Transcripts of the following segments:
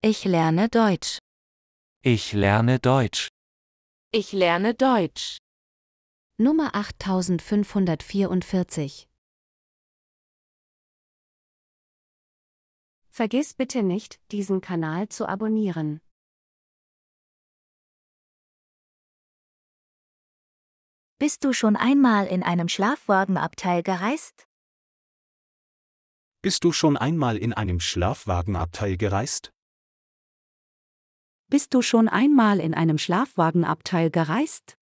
Ich lerne Deutsch. Ich lerne Deutsch. Ich lerne Deutsch. Nummer 8544. Vergiss bitte nicht, diesen Kanal zu abonnieren. Bist du schon einmal in einem Schlafwagenabteil gereist? Bist du schon einmal in einem Schlafwagenabteil gereist? Bist du schon einmal in einem Schlafwagenabteil gereist?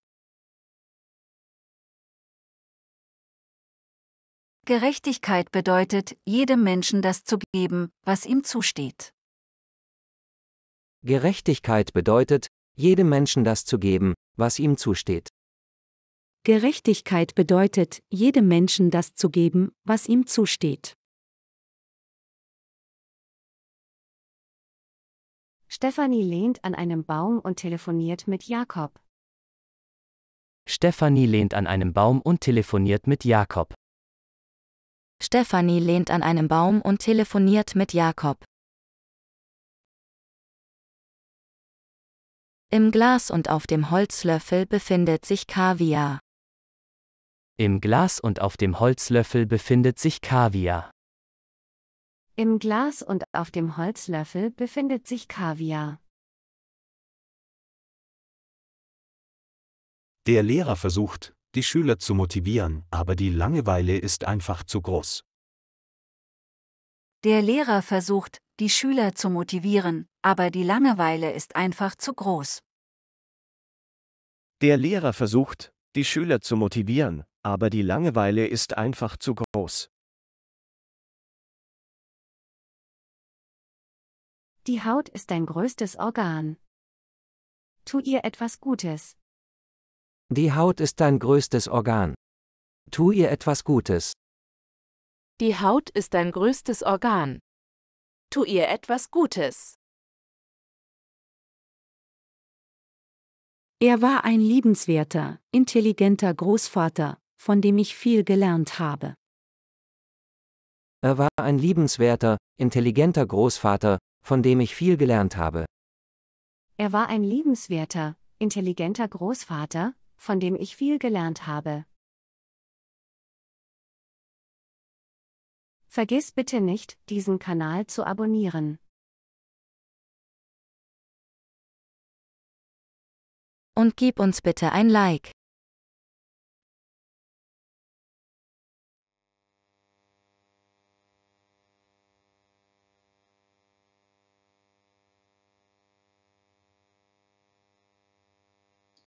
Gerechtigkeit bedeutet, jedem Menschen das zu geben, was ihm zusteht. Gerechtigkeit bedeutet, jedem Menschen das zu geben, was ihm zusteht. Gerechtigkeit bedeutet, jedem Menschen das zu geben, was ihm zusteht. Stefanie lehnt an einem Baum und telefoniert mit Jakob. Stefanie lehnt an einem Baum und telefoniert mit Jakob. Stefanie lehnt an einem Baum und telefoniert mit Jakob. Im Glas und auf dem Holzlöffel befindet sich Kaviar. Im Glas und auf dem Holzlöffel befindet sich Kaviar. Im Glas und auf dem Holzlöffel befindet sich Kaviar. Der Lehrer versucht, die Schüler zu motivieren, aber die Langeweile ist einfach zu groß. Der Lehrer versucht, die Schüler zu motivieren, aber die Langeweile ist einfach zu groß. Der Lehrer versucht, die Schüler zu motivieren, aber die Langeweile ist einfach zu groß. Die Haut ist dein größtes Organ. Tu ihr etwas Gutes. Die Haut ist dein größtes Organ. Tu ihr etwas Gutes. Die Haut ist dein größtes Organ. Tu ihr etwas Gutes. Er war ein liebenswerter, intelligenter Großvater, von dem ich viel gelernt habe. Er war ein liebenswerter, intelligenter Großvater, von dem ich viel gelernt habe. Er war ein liebenswerter, intelligenter Großvater, von dem ich viel gelernt habe. Vergiss bitte nicht, diesen Kanal zu abonnieren. Und gib uns bitte ein Like.